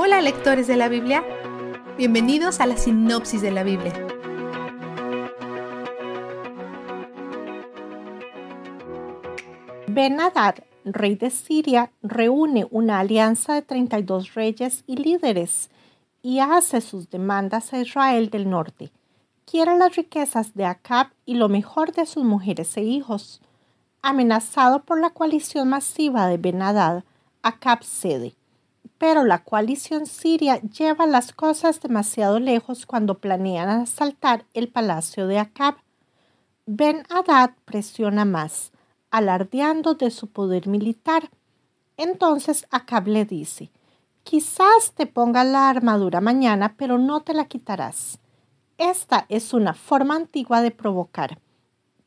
Hola lectores de la Biblia, bienvenidos a la sinopsis de la Biblia. Benadad, rey de Siria, reúne una alianza de 32 reyes y líderes y hace sus demandas a Israel del norte. Quiere las riquezas de Acab y lo mejor de sus mujeres e hijos. Amenazado por la coalición masiva de Benadad, Acab cede pero la coalición siria lleva las cosas demasiado lejos cuando planean asaltar el palacio de Acab. Ben Haddad presiona más, alardeando de su poder militar. Entonces Acab le dice, quizás te ponga la armadura mañana, pero no te la quitarás. Esta es una forma antigua de provocar,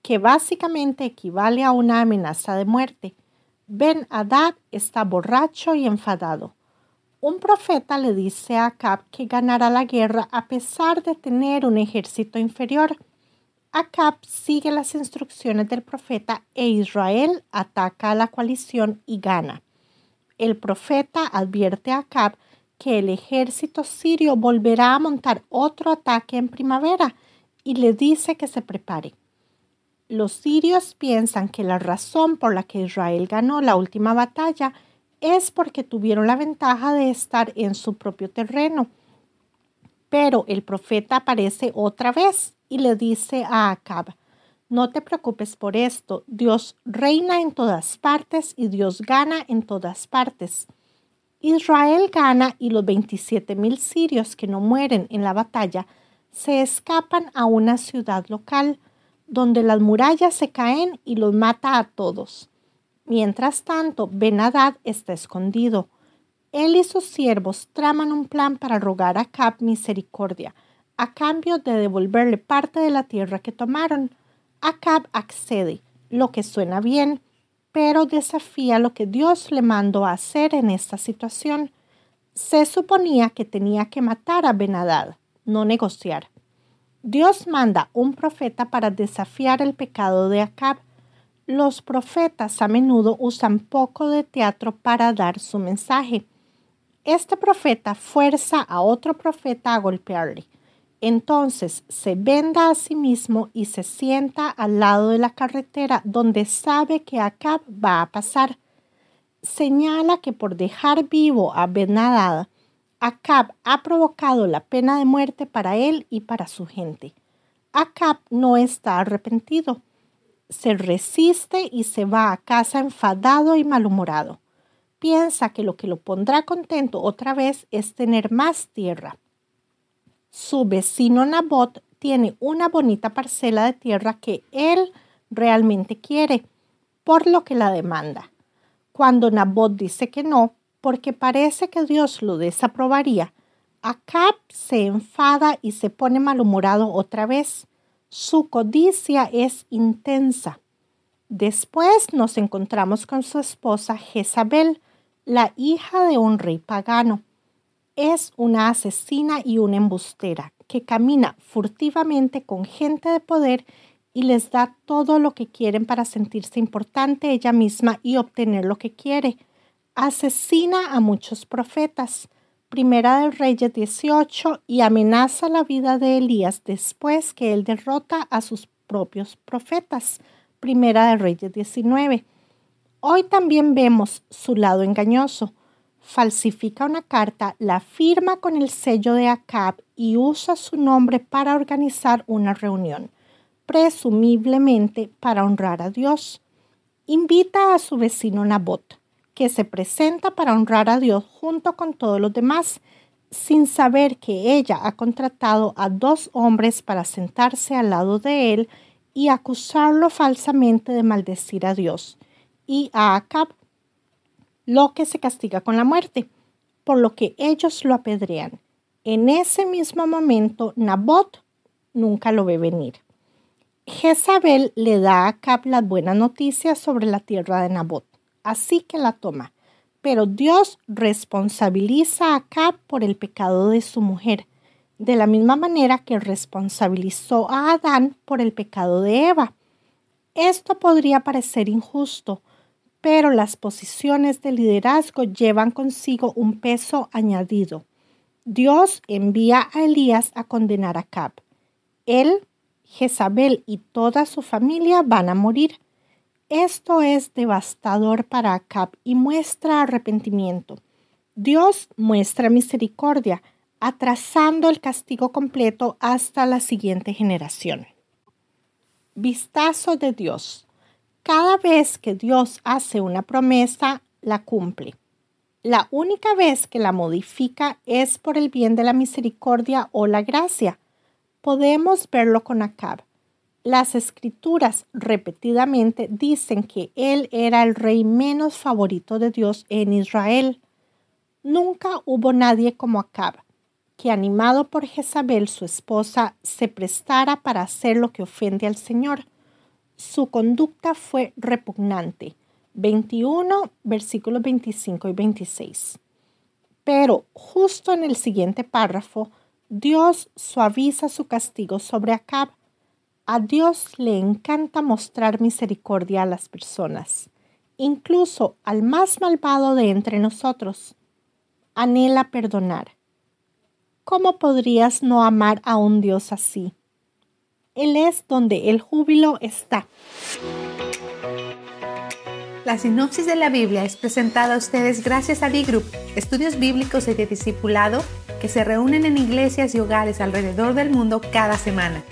que básicamente equivale a una amenaza de muerte. Ben Haddad está borracho y enfadado un profeta le dice a Acab que ganará la guerra a pesar de tener un ejército inferior. Acap sigue las instrucciones del profeta e Israel ataca a la coalición y gana. El profeta advierte a Acab que el ejército sirio volverá a montar otro ataque en primavera y le dice que se prepare. Los sirios piensan que la razón por la que Israel ganó la última batalla es porque tuvieron la ventaja de estar en su propio terreno. Pero el profeta aparece otra vez y le dice a Acab, no te preocupes por esto, Dios reina en todas partes y Dios gana en todas partes. Israel gana y los 27 mil sirios que no mueren en la batalla se escapan a una ciudad local, donde las murallas se caen y los mata a todos. Mientras tanto, Benadad está escondido. Él y sus siervos traman un plan para rogar a Acab misericordia, a cambio de devolverle parte de la tierra que tomaron. Acab accede, lo que suena bien, pero desafía lo que Dios le mandó a hacer en esta situación. Se suponía que tenía que matar a Benadad, no negociar. Dios manda un profeta para desafiar el pecado de Acab los profetas a menudo usan poco de teatro para dar su mensaje. Este profeta fuerza a otro profeta a golpearle. Entonces se venda a sí mismo y se sienta al lado de la carretera donde sabe que Acab va a pasar. Señala que por dejar vivo a Benadad, Acab ha provocado la pena de muerte para él y para su gente. Acab no está arrepentido se resiste y se va a casa enfadado y malhumorado. Piensa que lo que lo pondrá contento otra vez es tener más tierra. Su vecino Nabot tiene una bonita parcela de tierra que él realmente quiere, por lo que la demanda. Cuando Nabot dice que no, porque parece que Dios lo desaprobaría, Acab se enfada y se pone malhumorado otra vez. Su codicia es intensa. Después nos encontramos con su esposa Jezabel, la hija de un rey pagano. Es una asesina y una embustera que camina furtivamente con gente de poder y les da todo lo que quieren para sentirse importante ella misma y obtener lo que quiere. Asesina a muchos profetas. Primera de Reyes 18 y amenaza la vida de Elías después que él derrota a sus propios profetas. Primera de Reyes 19. Hoy también vemos su lado engañoso. Falsifica una carta, la firma con el sello de Acab y usa su nombre para organizar una reunión, presumiblemente para honrar a Dios. Invita a su vecino Nabot que se presenta para honrar a Dios junto con todos los demás, sin saber que ella ha contratado a dos hombres para sentarse al lado de él y acusarlo falsamente de maldecir a Dios y a Acab, lo que se castiga con la muerte, por lo que ellos lo apedrean. En ese mismo momento, Nabot nunca lo ve venir. Jezabel le da a Acab las buenas noticias sobre la tierra de Nabot así que la toma. Pero Dios responsabiliza a Acab por el pecado de su mujer, de la misma manera que responsabilizó a Adán por el pecado de Eva. Esto podría parecer injusto, pero las posiciones de liderazgo llevan consigo un peso añadido. Dios envía a Elías a condenar a Acab. Él, Jezabel y toda su familia van a morir esto es devastador para Acab y muestra arrepentimiento. Dios muestra misericordia, atrasando el castigo completo hasta la siguiente generación. Vistazo de Dios. Cada vez que Dios hace una promesa, la cumple. La única vez que la modifica es por el bien de la misericordia o la gracia. Podemos verlo con Acab. Las escrituras repetidamente dicen que él era el rey menos favorito de Dios en Israel. Nunca hubo nadie como Acab, que animado por Jezabel, su esposa, se prestara para hacer lo que ofende al Señor. Su conducta fue repugnante. 21, versículos 25 y 26. Pero justo en el siguiente párrafo, Dios suaviza su castigo sobre Acab a Dios le encanta mostrar misericordia a las personas, incluso al más malvado de entre nosotros. Anhela perdonar. ¿Cómo podrías no amar a un Dios así? Él es donde el júbilo está. La sinopsis de la Biblia es presentada a ustedes gracias a D-Group, estudios bíblicos y de discipulado que se reúnen en iglesias y hogares alrededor del mundo cada semana.